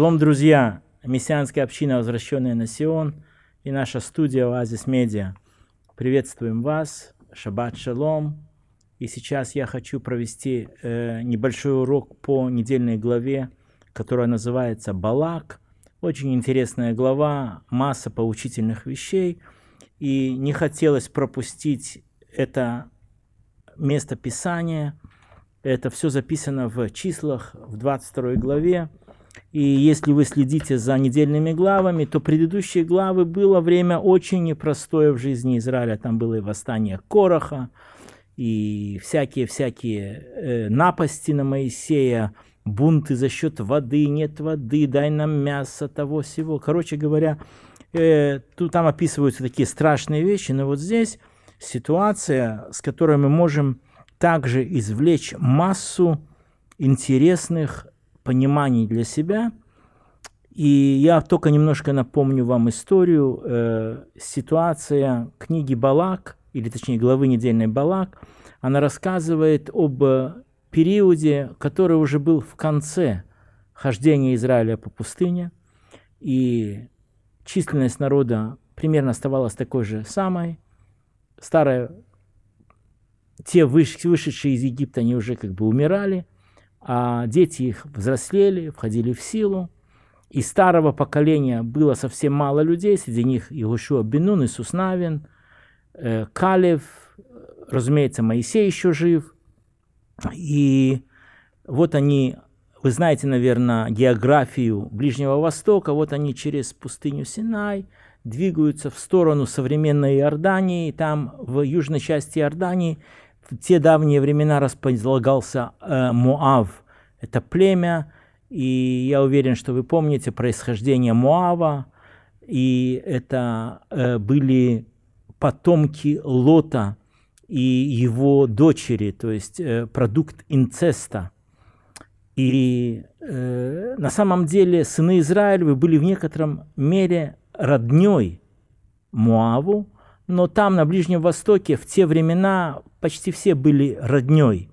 Шалом, друзья! Мессианская община, возвращенная на Сион, и наша студия Оазис Медиа. Приветствуем вас! Шаббат шалом! И сейчас я хочу провести э, небольшой урок по недельной главе, которая называется «Балак». Очень интересная глава, масса поучительных вещей. И не хотелось пропустить это место Писания. Это все записано в числах в 22 главе. И если вы следите за недельными главами, то предыдущие главы было время очень непростое в жизни Израиля. Там было и восстание Короха, и всякие-всякие э, напасти на Моисея, бунты за счет воды, нет воды, дай нам мясо, того всего. Короче говоря, э, тут, там описываются такие страшные вещи, но вот здесь ситуация, с которой мы можем также извлечь массу интересных пониманий для себя. И я только немножко напомню вам историю. Э, ситуация книги Балак, или точнее главы недельной Балак, она рассказывает об периоде, который уже был в конце хождения Израиля по пустыне, и численность народа примерно оставалась такой же самой. Старая, те вышедшие из Египта, они уже как бы умирали – а дети их взрослели, входили в силу. и старого поколения было совсем мало людей, среди них Игушуа Бенун, Иисус Навин, э, Калев, разумеется, Моисей еще жив. И вот они, вы знаете, наверное, географию Ближнего Востока, вот они через пустыню Синай двигаются в сторону современной Иордании, там в южной части Иордании те давние времена располагался э, Муав. Это племя, и я уверен, что вы помните происхождение Муава, и это э, были потомки Лота и его дочери, то есть э, продукт инцеста. И э, на самом деле сыны Израилевы были в некотором мере родней Муаву, но там, на Ближнем Востоке, в те времена почти все были родней,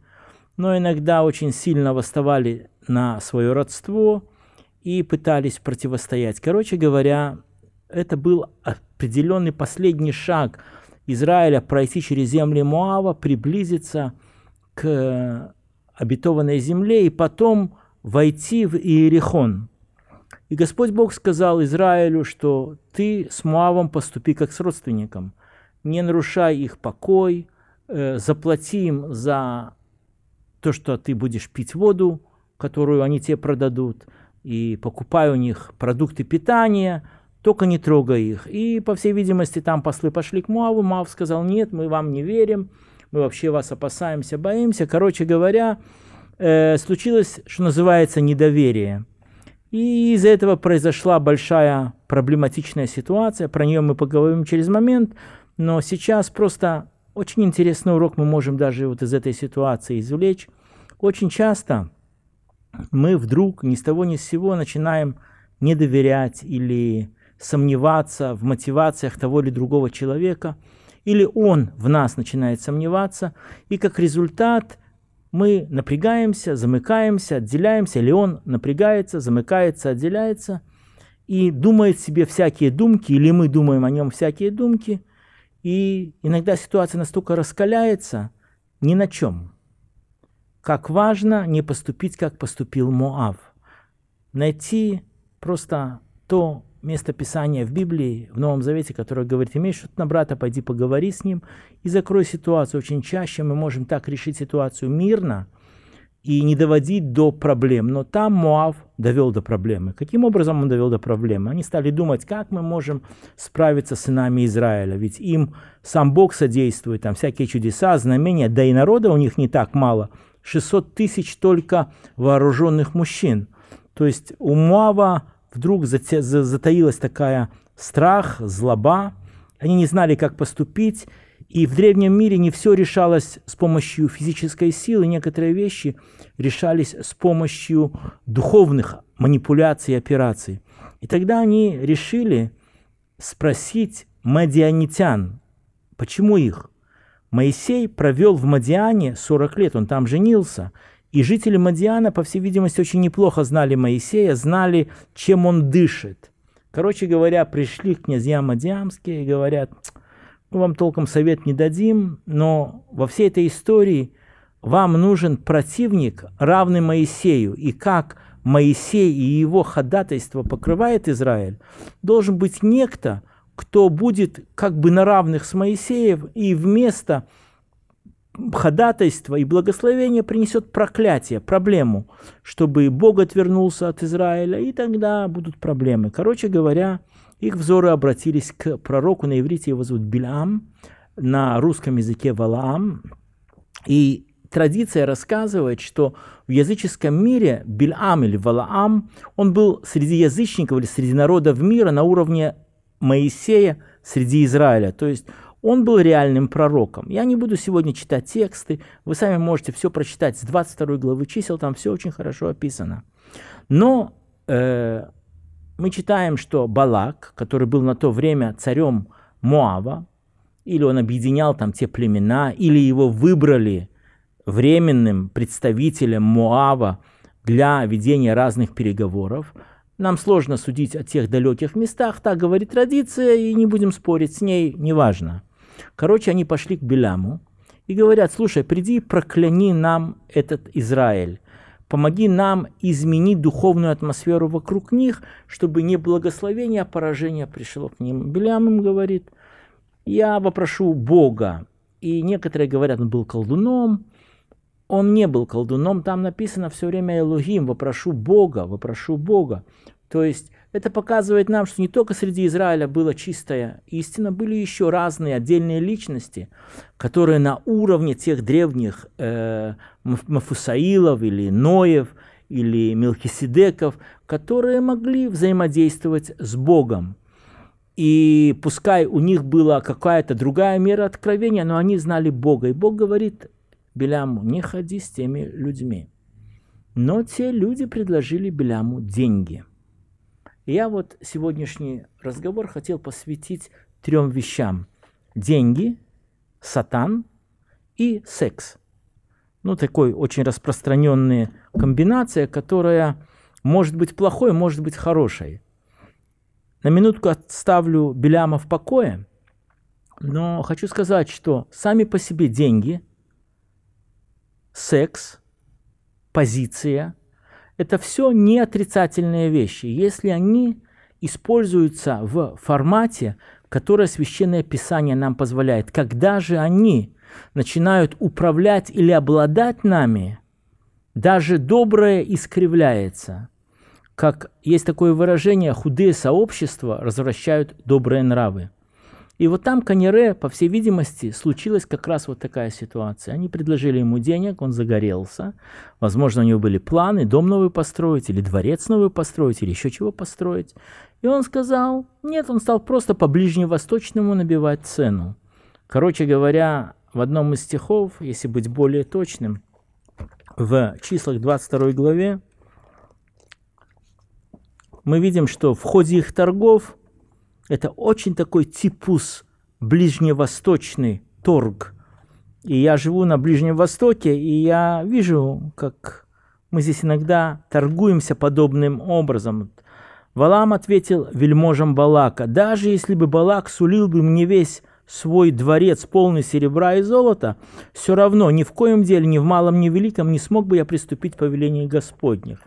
но иногда очень сильно восставали на свое родство и пытались противостоять. Короче говоря, это был определенный последний шаг Израиля пройти через земли Муава, приблизиться к обетованной земле и потом войти в Иерихон. И Господь Бог сказал Израилю, что ты с Муавом поступи как с родственником, не нарушай их покой, э, заплатим за то, что ты будешь пить воду, которую они тебе продадут, и покупай у них продукты питания, только не трогай их. И, по всей видимости, там послы пошли к Муаву, Муав сказал, нет, мы вам не верим, мы вообще вас опасаемся, боимся. Короче говоря, э, случилось, что называется, недоверие. И из-за этого произошла большая проблематичная ситуация, про нее мы поговорим через момент, но сейчас просто очень интересный урок мы можем даже вот из этой ситуации извлечь. Очень часто мы вдруг ни с того ни с сего начинаем не доверять или сомневаться в мотивациях того или другого человека, или он в нас начинает сомневаться, и как результат мы напрягаемся, замыкаемся, отделяемся, или он напрягается, замыкается, отделяется, и думает себе всякие думки, или мы думаем о нем всякие думки – и иногда ситуация настолько раскаляется ни на чем. Как важно не поступить, как поступил Моав. Найти просто то место Писания в Библии, в Новом Завете, которое говорит, имеешь что-то на брата, пойди поговори с ним и закрой ситуацию. Очень чаще мы можем так решить ситуацию мирно, и не доводить до проблем. Но там Моав довел до проблемы. Каким образом он довел до проблемы? Они стали думать, как мы можем справиться с сынами Израиля. Ведь им сам Бог содействует, там всякие чудеса, знамения, да и народа у них не так мало. 600 тысяч только вооруженных мужчин. То есть у Моава вдруг затаилась такая страх, злоба. Они не знали, как поступить. И в древнем мире не все решалось с помощью физической силы, некоторые вещи решались с помощью духовных манипуляций и операций. И тогда они решили спросить мадианитян, почему их? Моисей провел в Мадиане 40 лет, он там женился, и жители Мадиана, по всей видимости, очень неплохо знали Моисея, знали, чем он дышит. Короче говоря, пришли князья Мадиамские и говорят – ну, вам толком совет не дадим, но во всей этой истории вам нужен противник, равный Моисею, и как Моисей и его ходатайство покрывает Израиль, должен быть некто, кто будет как бы на равных с Моисеем и вместо ходатайства и благословения принесет проклятие, проблему, чтобы Бог отвернулся от Израиля, и тогда будут проблемы. Короче говоря, их взоры обратились к пророку, на иврите его зовут Билям, на русском языке Валаам. И традиция рассказывает, что в языческом мире Бильам или Валаам, он был среди язычников или среди народов мира на уровне Моисея среди Израиля. То есть он был реальным пророком. Я не буду сегодня читать тексты, вы сами можете все прочитать с 22 главы чисел, там все очень хорошо описано. Но э, мы читаем, что Балак, который был на то время царем Моава, или он объединял там те племена, или его выбрали временным представителем Моава для ведения разных переговоров. Нам сложно судить о тех далеких местах, так говорит традиция, и не будем спорить с ней, неважно. Короче, они пошли к Беляму и говорят, слушай, приди, и прокляни нам этот Израиль. Помоги нам изменить духовную атмосферу вокруг них, чтобы не благословение, а поражение пришло к ним. Белям им говорит, я вопрошу Бога. И некоторые говорят, он был колдуном. Он не был колдуном, там написано все время Элогим, вопрошу Бога, вопрошу Бога. То есть это показывает нам, что не только среди Израиля была чистая истина, были еще разные отдельные личности, которые на уровне тех древних э, Мафусаилов или Ноев или Мелхиседеков, которые могли взаимодействовать с Богом. И пускай у них была какая-то другая мера откровения, но они знали Бога. И Бог говорит Беляму, не ходи с теми людьми. Но те люди предложили Беляму деньги. Я вот сегодняшний разговор хотел посвятить трем вещам. Деньги, сатан и секс. Ну, такой очень распространенная комбинация, которая может быть плохой, может быть хорошей. На минутку отставлю Беляма в покое, но хочу сказать, что сами по себе деньги, секс, позиция – это все не отрицательные вещи, если они используются в формате, которое Священное Писание нам позволяет. Когда же они начинают управлять или обладать нами, даже доброе искривляется. Как есть такое выражение, худые сообщества развращают добрые нравы. И вот там Канере, по всей видимости, случилась как раз вот такая ситуация. Они предложили ему денег, он загорелся. Возможно, у него были планы дом новый построить, или дворец новый построить, или еще чего построить. И он сказал, нет, он стал просто по ближневосточному набивать цену. Короче говоря, в одном из стихов, если быть более точным, в числах 22 главе мы видим, что в ходе их торгов это очень такой типус ближневосточный торг. И я живу на Ближнем Востоке, и я вижу, как мы здесь иногда торгуемся подобным образом. Валам ответил вельможам Балака, «Даже если бы Балак сулил бы мне весь свой дворец, полный серебра и золота, все равно ни в коем деле, ни в малом, ни в великом не смог бы я приступить к повелению Господних».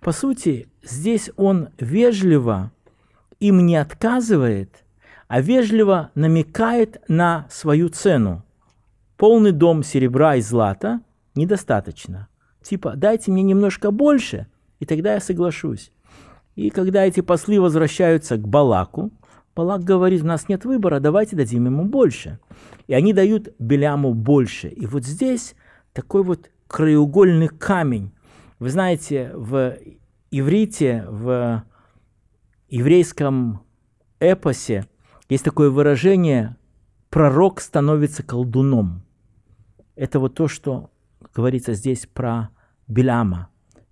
По сути, здесь он вежливо им не отказывает, а вежливо намекает на свою цену. Полный дом серебра и злата недостаточно. Типа, дайте мне немножко больше, и тогда я соглашусь. И когда эти послы возвращаются к Балаку, Балак говорит, у нас нет выбора, давайте дадим ему больше. И они дают Беляму больше. И вот здесь такой вот краеугольный камень. Вы знаете, в иврите, в еврейском эпосе есть такое выражение «пророк становится колдуном». Это вот то, что говорится здесь про Беляма.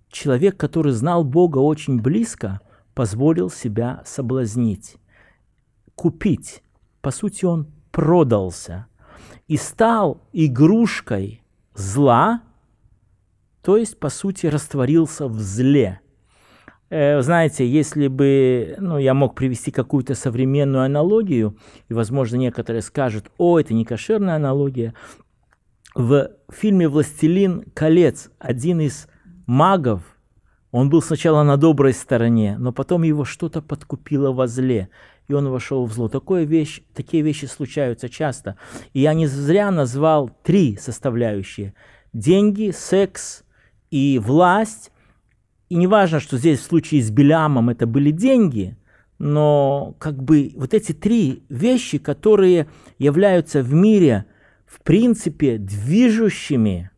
Человек, который знал Бога очень близко, позволил себя соблазнить, купить. По сути, он продался и стал игрушкой зла, то есть, по сути, растворился в зле – Э, знаете, если бы ну, я мог привести какую-то современную аналогию, и, возможно, некоторые скажут, о, это не кошерная аналогия, в фильме «Властелин колец» один из магов, он был сначала на доброй стороне, но потом его что-то подкупило во зле, и он вошел в зло. Такое вещь, такие вещи случаются часто. И я не зря назвал три составляющие. Деньги, секс и власть и не важно, что здесь в случае с Белямом это были деньги, но как бы вот эти три вещи, которые являются в мире в принципе движущими,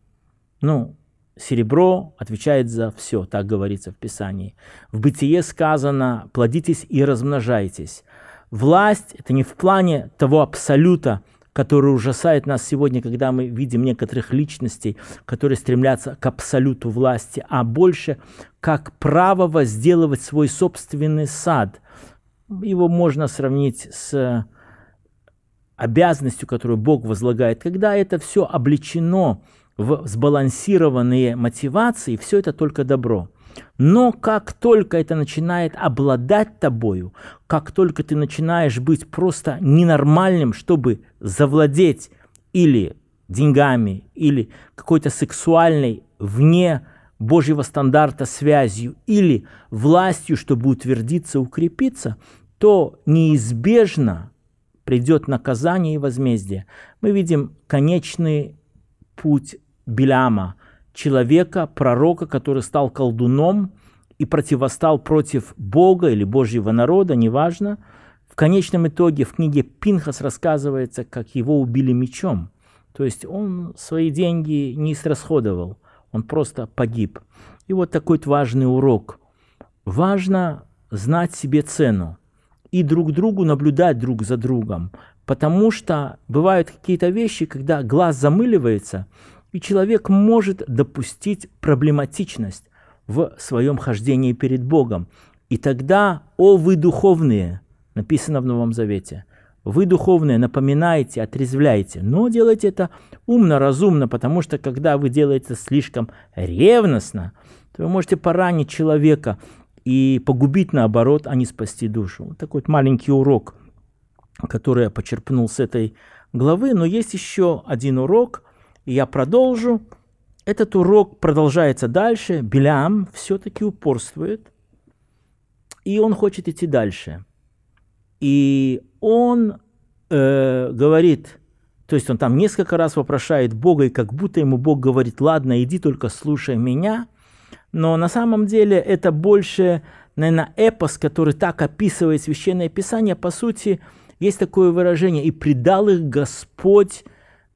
ну, серебро отвечает за все, так говорится в Писании. В бытие сказано «плодитесь и размножайтесь». Власть – это не в плане того абсолюта, который ужасает нас сегодня, когда мы видим некоторых личностей, которые стремятся к абсолюту власти, а больше как право возделывать свой собственный сад. Его можно сравнить с э, обязанностью, которую Бог возлагает. Когда это все обличено в сбалансированные мотивации, все это только добро. Но как только это начинает обладать тобою, как только ты начинаешь быть просто ненормальным, чтобы завладеть или деньгами, или какой-то сексуальной вне Божьего стандарта связью, или властью, чтобы утвердиться, укрепиться, то неизбежно придет наказание и возмездие. Мы видим конечный путь Беляма, человека, пророка, который стал колдуном и противостал против Бога или Божьего народа, неважно. В конечном итоге в книге Пинхас рассказывается, как его убили мечом. То есть он свои деньги не истрасходовал, он просто погиб. И вот такой важный урок. Важно знать себе цену и друг другу наблюдать друг за другом, потому что бывают какие-то вещи, когда глаз замыливается, и человек может допустить проблематичность в своем хождении перед Богом. И тогда, о вы духовные, написано в Новом Завете, вы духовные, напоминайте, отрезвляйте, но делайте это умно, разумно, потому что когда вы делаете слишком ревностно, то вы можете поранить человека и погубить наоборот, а не спасти душу. Вот такой вот маленький урок, который я почерпнул с этой главы. Но есть еще один урок – и я продолжу. Этот урок продолжается дальше. Белям все-таки упорствует. И он хочет идти дальше. И он э, говорит, то есть он там несколько раз вопрошает Бога, и как будто ему Бог говорит, ладно, иди только слушай меня. Но на самом деле это больше, наверное, эпос, который так описывает Священное Писание. По сути, есть такое выражение, и предал их Господь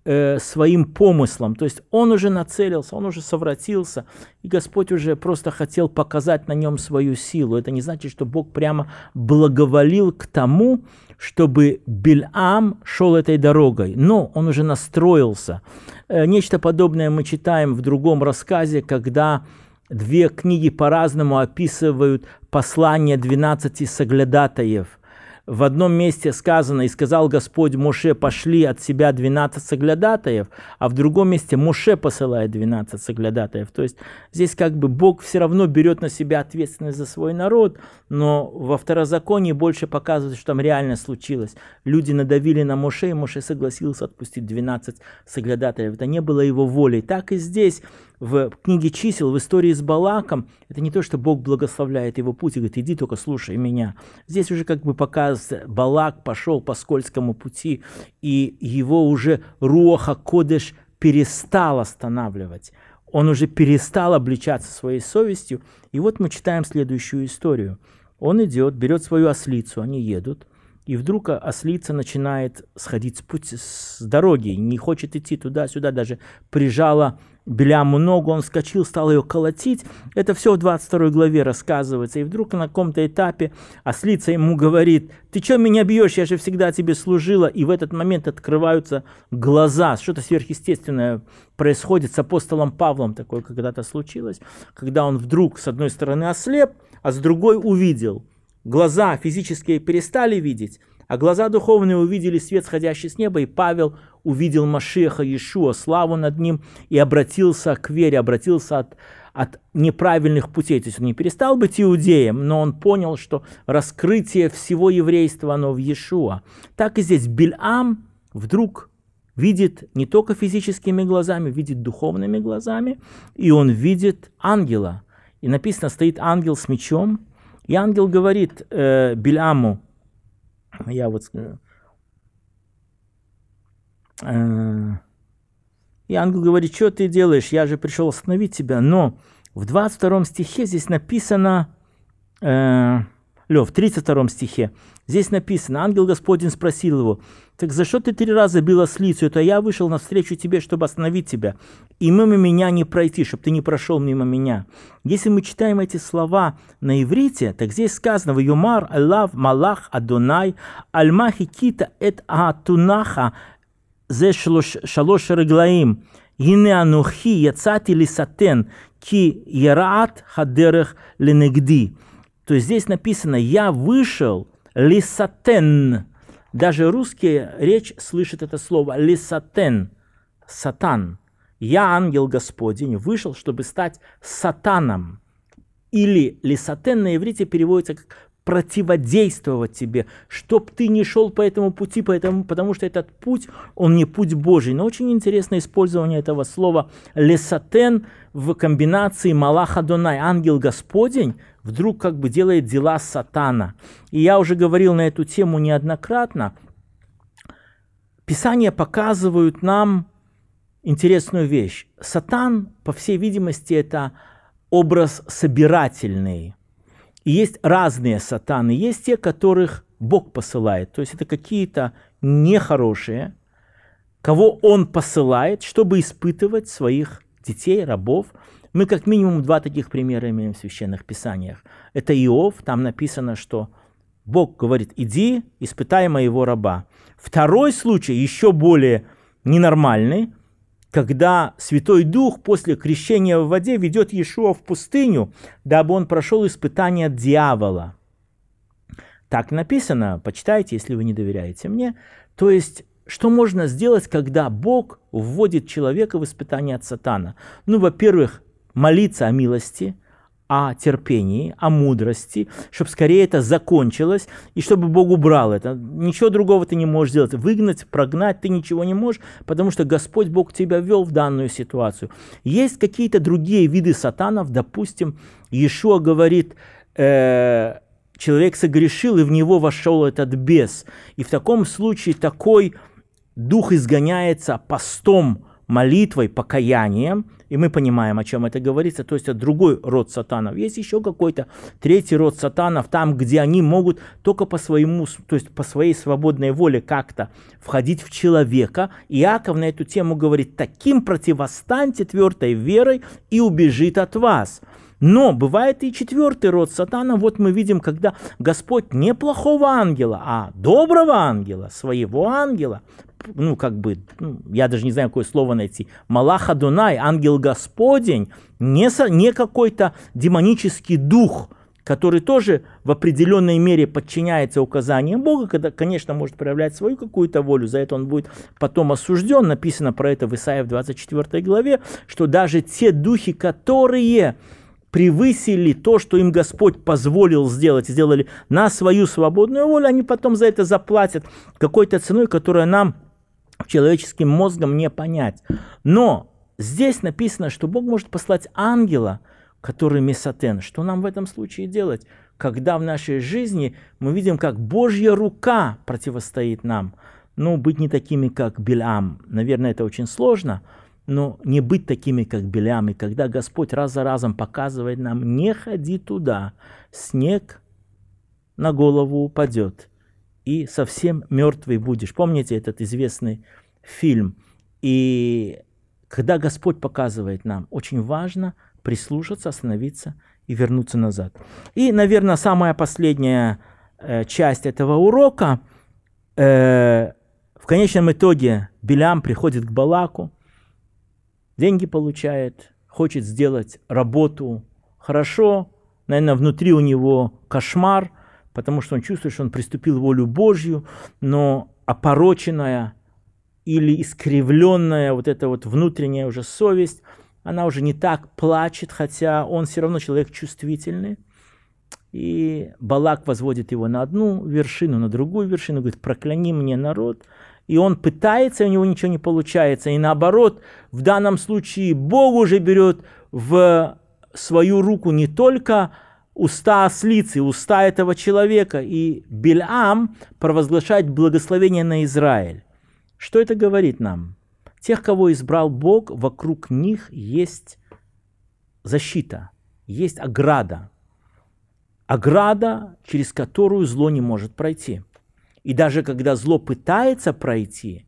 Э, своим помыслом. То есть он уже нацелился, он уже совратился, и Господь уже просто хотел показать на нем свою силу. Это не значит, что Бог прямо благоволил к тому, чтобы Бельам шел этой дорогой. Но он уже настроился. Э, нечто подобное мы читаем в другом рассказе, когда две книги по-разному описывают послание 12 соглядатаев – в одном месте сказано, и сказал Господь Моше, пошли от себя 12 соглядатаев, а в другом месте Моше посылает 12 соглядатаев. То есть здесь как бы Бог все равно берет на себя ответственность за свой народ, но во второзаконии больше показывает, что там реально случилось. Люди надавили на Моше, и Моше согласился отпустить 12 соглядатаев. Это не было его волей. Так и здесь в книге чисел, в истории с Балаком, это не то, что Бог благословляет его путь и говорит, иди только слушай меня. Здесь уже как бы показывается, Балак пошел по скользкому пути, и его уже Руаха Кодеш перестал останавливать. Он уже перестал обличаться своей совестью. И вот мы читаем следующую историю. Он идет, берет свою ослицу, они едут, и вдруг ослица начинает сходить с, пути, с дороги, не хочет идти туда-сюда, даже прижала Беляму ногу, он вскочил, стал ее колотить. Это все в 22 главе рассказывается. И вдруг на каком-то этапе ослица ему говорит, «Ты что меня бьешь? Я же всегда тебе служила». И в этот момент открываются глаза. Что-то сверхъестественное происходит с апостолом Павлом. Такое когда-то случилось, когда он вдруг с одной стороны ослеп, а с другой увидел. Глаза физические перестали видеть, а глаза духовные увидели свет, сходящий с неба, и Павел – увидел Машеха Иешуа, славу над ним, и обратился к вере, обратился от, от неправильных путей. То есть он не перестал быть иудеем, но он понял, что раскрытие всего еврейства, оно в Иешуа. Так и здесь Бильам вдруг видит не только физическими глазами, видит духовными глазами, и он видит ангела. И написано, стоит ангел с мечом, и ангел говорит э, Бильаму, я вот э, Э, и ангел говорит, что ты делаешь? Я же пришел остановить тебя. Но в 22 стихе здесь написано, э, Лев, в 32 стихе, здесь написано, ангел Господень спросил его, так за что ты три раза бил ослицу? Это я вышел навстречу тебе, чтобы остановить тебя. И мимо меня не пройти, чтобы ты не прошел мимо меня. Если мы читаем эти слова на иврите, так здесь сказано «Ваюмар Аллах Малах Адонай Альмахи Кита Эт Атунаха זה שלוש, שלוש רגליים. הנה אנוכי יצאתי לסתן, כי ירעת הדרך לנגדי. То есть здесь написано «я вышел лисатен». Даже русские речь слышит это слово «лисатен», «сатан». «Я, ангел Господень, вышел, чтобы стать сатаном». Или «лисатен» на иврите переводится как противодействовать тебе, чтобы ты не шел по этому пути, поэтому, потому что этот путь, он не путь Божий. Но очень интересно использование этого слова «лесатен» в комбинации «малаха донай» – «ангел Господень», вдруг как бы делает дела сатана. И я уже говорил на эту тему неоднократно. Писания показывают нам интересную вещь. Сатан, по всей видимости, это образ собирательный – и есть разные сатаны, есть те, которых Бог посылает. То есть это какие-то нехорошие, кого Он посылает, чтобы испытывать своих детей, рабов. Мы как минимум два таких примера имеем в священных писаниях. Это Иов, там написано, что Бог говорит, иди, испытай моего раба. Второй случай, еще более ненормальный, когда Святой Дух после крещения в воде ведет Иешуа в пустыню, дабы он прошел испытание дьявола. Так написано, почитайте, если вы не доверяете мне. То есть, что можно сделать, когда Бог вводит человека в испытание от сатана? Ну, во-первых, молиться о милости – о терпении, о мудрости, чтобы скорее это закончилось, и чтобы Бог убрал это. Ничего другого ты не можешь сделать, Выгнать, прогнать ты ничего не можешь, потому что Господь Бог тебя ввел в данную ситуацию. Есть какие-то другие виды сатанов, допустим, Иешуа говорит, э, человек согрешил, и в него вошел этот бес. И в таком случае такой дух изгоняется постом, молитвой, покаянием, и мы понимаем, о чем это говорится. То есть это другой род сатанов. Есть еще какой-то третий род сатанов, там, где они могут только по своему, то есть по своей свободной воле как-то входить в человека. Иаков на эту тему говорит, таким противостаньте твердой верой и убежит от вас. Но бывает и четвертый род сатана. Вот мы видим, когда Господь не плохого ангела, а доброго ангела, своего ангела ну, как бы, ну, я даже не знаю, какое слово найти, Малаха Дунай ангел Господень, не, со, не какой-то демонический дух, который тоже в определенной мере подчиняется указаниям Бога, когда, конечно, может проявлять свою какую-то волю, за это он будет потом осужден. Написано про это в Исаии в 24 главе, что даже те духи, которые превысили то, что им Господь позволил сделать, сделали на свою свободную волю, они потом за это заплатят какой-то ценой, которая нам человеческим мозгом не понять. Но здесь написано, что Бог может послать ангела, который месотен. Что нам в этом случае делать? Когда в нашей жизни мы видим, как Божья рука противостоит нам. Ну, быть не такими, как Белям. наверное, это очень сложно, но не быть такими, как Белям. И когда Господь раз за разом показывает нам, не ходи туда, снег на голову упадет – и совсем мертвый будешь. Помните этот известный фильм? И когда Господь показывает нам, очень важно прислушаться, остановиться и вернуться назад. И, наверное, самая последняя э, часть этого урока. Э, в конечном итоге Белям приходит к Балаку, деньги получает, хочет сделать работу хорошо, наверное, внутри у него кошмар – потому что он чувствует, что он приступил волю Божью, но опороченная или искривленная вот эта вот внутренняя уже совесть, она уже не так плачет, хотя он все равно человек чувствительный. И Балак возводит его на одну вершину, на другую вершину, говорит, прокляни мне народ. И он пытается, и у него ничего не получается. И наоборот, в данном случае Бог уже берет в свою руку не только уста ослицы, уста этого человека, и Бельам провозглашает благословение на Израиль. Что это говорит нам? Тех, кого избрал Бог, вокруг них есть защита, есть ограда. Ограда, через которую зло не может пройти. И даже когда зло пытается пройти,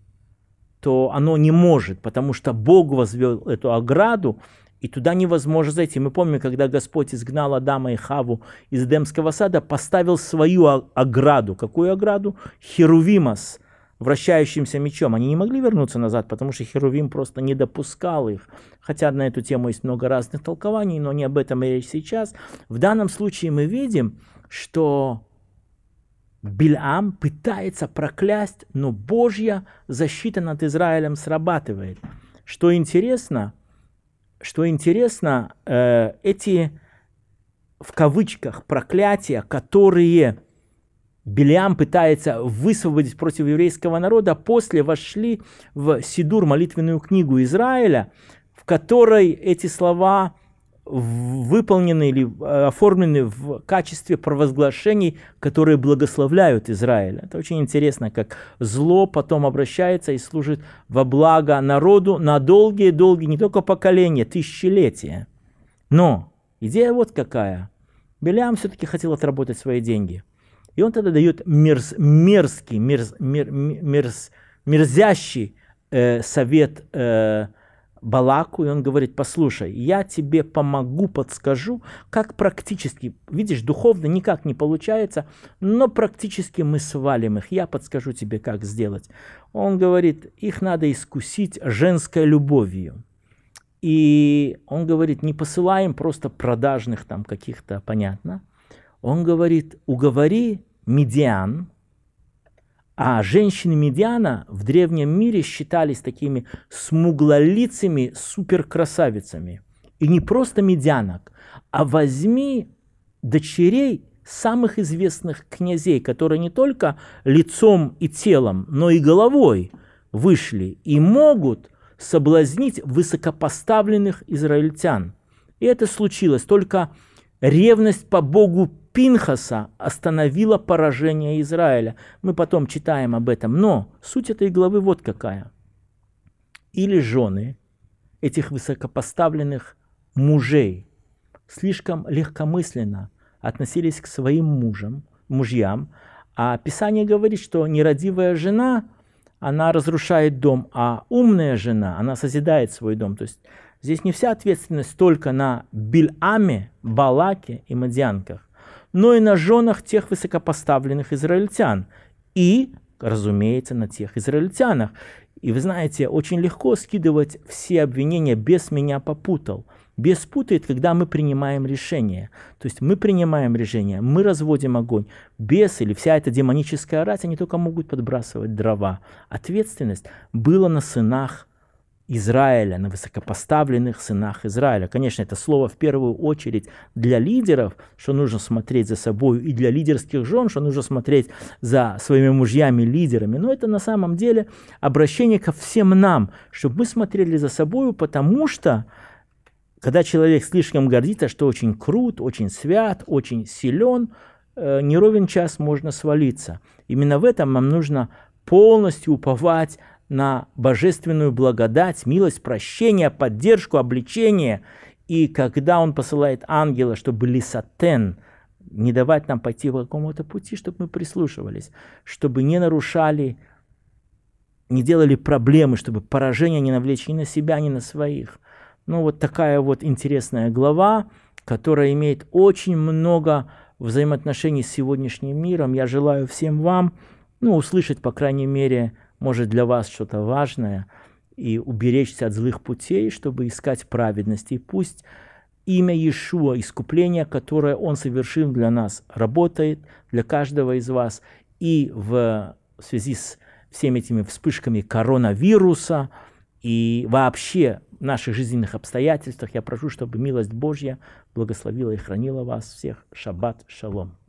то оно не может, потому что Бог возвел эту ограду, и туда невозможно зайти. Мы помним, когда Господь изгнал Адама и Хаву из Демского сада, поставил свою ограду. Какую ограду? Херувимас, вращающимся мечом. Они не могли вернуться назад, потому что Херувим просто не допускал их. Хотя на эту тему есть много разных толкований, но не об этом и речь сейчас. В данном случае мы видим, что Бильам пытается проклясть, но Божья защита над Израилем срабатывает. Что интересно – что интересно, э, эти в кавычках проклятия, которые Белиам пытается высвободить против еврейского народа, после вошли в Сидур, молитвенную книгу Израиля, в которой эти слова выполнены или э, оформлены в качестве провозглашений, которые благословляют Израиль. Это очень интересно, как зло потом обращается и служит во благо народу на долгие-долгие, не только поколения, тысячелетия. Но идея вот какая. Белям все-таки хотел отработать свои деньги. И он тогда дает мерз, мерзкий, мерз, мерз мерз, мерзящий э, совет э, Балаку, и он говорит, послушай, я тебе помогу, подскажу, как практически, видишь, духовно никак не получается, но практически мы свалим их, я подскажу тебе, как сделать. Он говорит, их надо искусить женской любовью. И он говорит, не посылаем просто продажных там каких-то, понятно. Он говорит, уговори медиан, а женщины медиана в древнем мире считались такими смуглолицами суперкрасавицами. И не просто медианок, а возьми дочерей самых известных князей, которые не только лицом и телом, но и головой вышли и могут соблазнить высокопоставленных израильтян. И это случилось только Ревность по Богу Пинхаса остановила поражение Израиля. Мы потом читаем об этом. Но суть этой главы вот какая. Или жены этих высокопоставленных мужей слишком легкомысленно относились к своим мужам, мужьям, а Писание говорит, что нерадивая жена, она разрушает дом, а умная жена, она созидает свой дом. То есть Здесь не вся ответственность только на Бильаме, Балаке и Мадьянках, но и на женах тех высокопоставленных израильтян и, разумеется, на тех израильтянах. И вы знаете, очень легко скидывать все обвинения «без меня попутал». Без путает, когда мы принимаем решение. То есть мы принимаем решение, мы разводим огонь. без или вся эта демоническая рать, они только могут подбрасывать дрова. Ответственность была на сынах Израиля, на высокопоставленных сынах Израиля. Конечно, это слово в первую очередь для лидеров, что нужно смотреть за собой, и для лидерских жен, что нужно смотреть за своими мужьями-лидерами. Но это на самом деле обращение ко всем нам, чтобы мы смотрели за собой, потому что когда человек слишком гордится, что очень крут, очень свят, очень силен, э, не ровен час можно свалиться. Именно в этом нам нужно полностью уповать на божественную благодать, милость, прощение, поддержку, обличение. И когда он посылает ангела, чтобы лисатен, не давать нам пойти по какому-то пути, чтобы мы прислушивались, чтобы не нарушали, не делали проблемы, чтобы поражение не навлечь ни на себя, ни на своих. Ну вот такая вот интересная глава, которая имеет очень много взаимоотношений с сегодняшним миром. Я желаю всем вам ну, услышать, по крайней мере, может, для вас что-то важное, и уберечься от злых путей, чтобы искать праведность. И пусть имя Иешуа, искупление, которое Он совершил для нас, работает для каждого из вас. И в связи с всеми этими вспышками коронавируса и вообще наших жизненных обстоятельствах, я прошу, чтобы милость Божья благословила и хранила вас всех. Шаббат шалом.